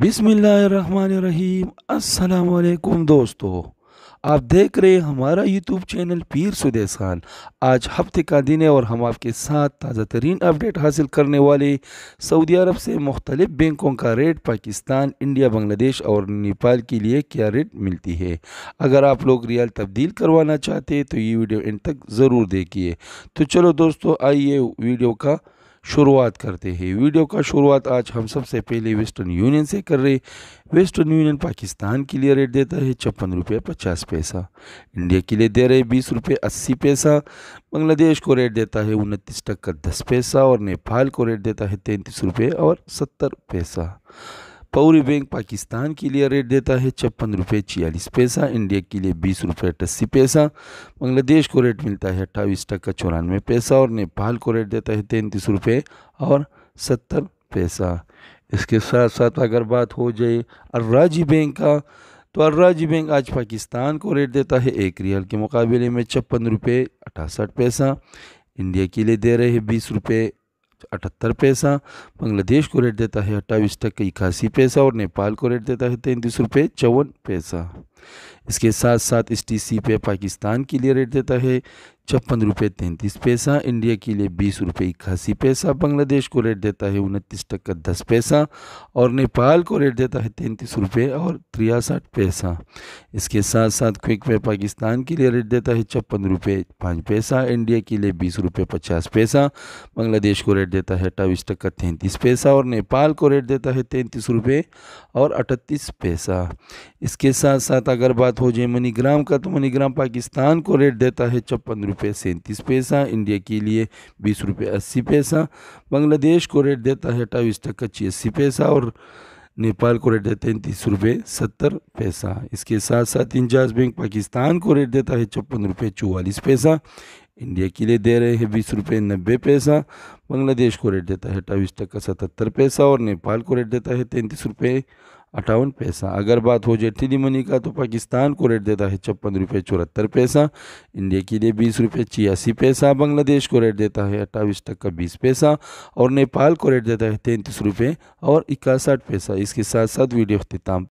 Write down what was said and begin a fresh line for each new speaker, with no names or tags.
बिसमीम् अल्लाम दोस्तों आप देख रहे हमारा यूट्यूब चैनल पीर सुदेश खान आज हफ्ते का दिन है और हम आपके साथ ताज़ा तरीन अपडेट हासिल करने वाले सऊदी अरब से मुख्तलिफ़ बैंकों का रेट पाकिस्तान इंडिया बांग्लादेश और नेपाल के लिए क्या रेट मिलती है अगर आप लोग रियाल तब्दील करवाना चाहते तो ये वीडियो इन तक ज़रूर देखिए तो चलो दोस्तों आइए वीडियो का शुरुआत करते हैं वीडियो का शुरुआत आज हम सबसे पहले वेस्टर्न यूनियन से कर रहे वेस्टर्न यूनियन पाकिस्तान के लिए रेट देता है छप्पन रुपये पचास पैसा इंडिया के लिए दे रहे बीस रुपये अस्सी पैसा बांग्लादेश को रेट देता है उनतीस टक्का दस पैसा और नेपाल को रेट देता है तैंतीस रुपये और सत्तर पैसा पौरी बैंक पाकिस्तान के लिए रेट देता है छप्पन रुपये छियालीस पैसा इंडिया के लिए बीस रुपये अट्ठासी पैसा बांग्लादेश को रेट मिलता है अट्ठाईस टक्का चौरानवे पैसा और नेपाल को रेट देता है तैंतीस रुपये और सत्तर पैसा इसके साथ साथ अगर बात हो जाए अर्राजी बैंक का तो अर्राजी बैंक आज पाकिस्तान को रेट देता है एक रियल के मुकाबले में छप्पन रुपये अठासठ पैसा इंडिया के लिए दे रहे हैं बीस रुपये अठहत्तर पैसा बांग्लादेश को रेट देता है अट्ठाईस टक्के इक्यासी पैसा और नेपाल को रेट देता है तैंतीस रुपये चौवन पैसा इसके साथ साथ एस टी सी पे पाकिस्तान के लिए रेट देता है छप्पन रुपये तैंतीस पैसा इंडिया के लिए बीस रुपये इक्यासी पैसा बांग्लादेश को रेट देता है उनतीस टक्का दस पैसा और नेपाल को रेट देता है तैंतीस रुपये और तिरसठ पैसा इसके साथ साथ क्विक पे पाकिस्तान के लिए रेट देता है छप्पन रुपये पाँच पैसा इंडिया के लिए बीस रुपये पचास पैसा बांग्लादेश को रेट देता है अट्ठाईस टक्का तैंतीस पैसा और नेपाल को रेट देता है तैंतीस रुपये और अठतीस पैसा इसके साथ साथ अगर बात हो जाए मनीग्राम का तो मनीग्राम पाकिस्तान को रेट देता है छप्पन रुपये सैंतीस पैसा इंडिया के लिए बीस रुपये अस्सी पैसा बांग्लादेश को रेट देता है अट्ठाईस टक्का छियासी पैसा और नेपाल को रेट देते हैं तीस रुपये सत्तर पैसा इसके साथ साथ इंजाज बैंक पाकिस्तान को रेट देता है छप्पन रुपये चौवालीस पैसा इंडिया के लिए दे रहे हैं बीस रुपये नब्बे पैसा बांग्लादेश को रेट देता है अट्ठाईस टक्का सतहत्तर पैसा और नेपाल को रेट देता है तैंतीस रुपये अट्ठावन पैसा अगर बात हो जाए टेली मनी का तो पाकिस्तान को रेट देता है छप्पन रुपये चौहत्तर पैसा इंडिया के लिए बीस रुपये छियासी पैसा बांग्लादेश को रेट देता है अट्ठाईस टक्का बीस पैसा और नेपाल को रेट देता है तैंतीस रुपये और इक्यासठ पैसा इसके साथ साथ वीडियो अख्ताम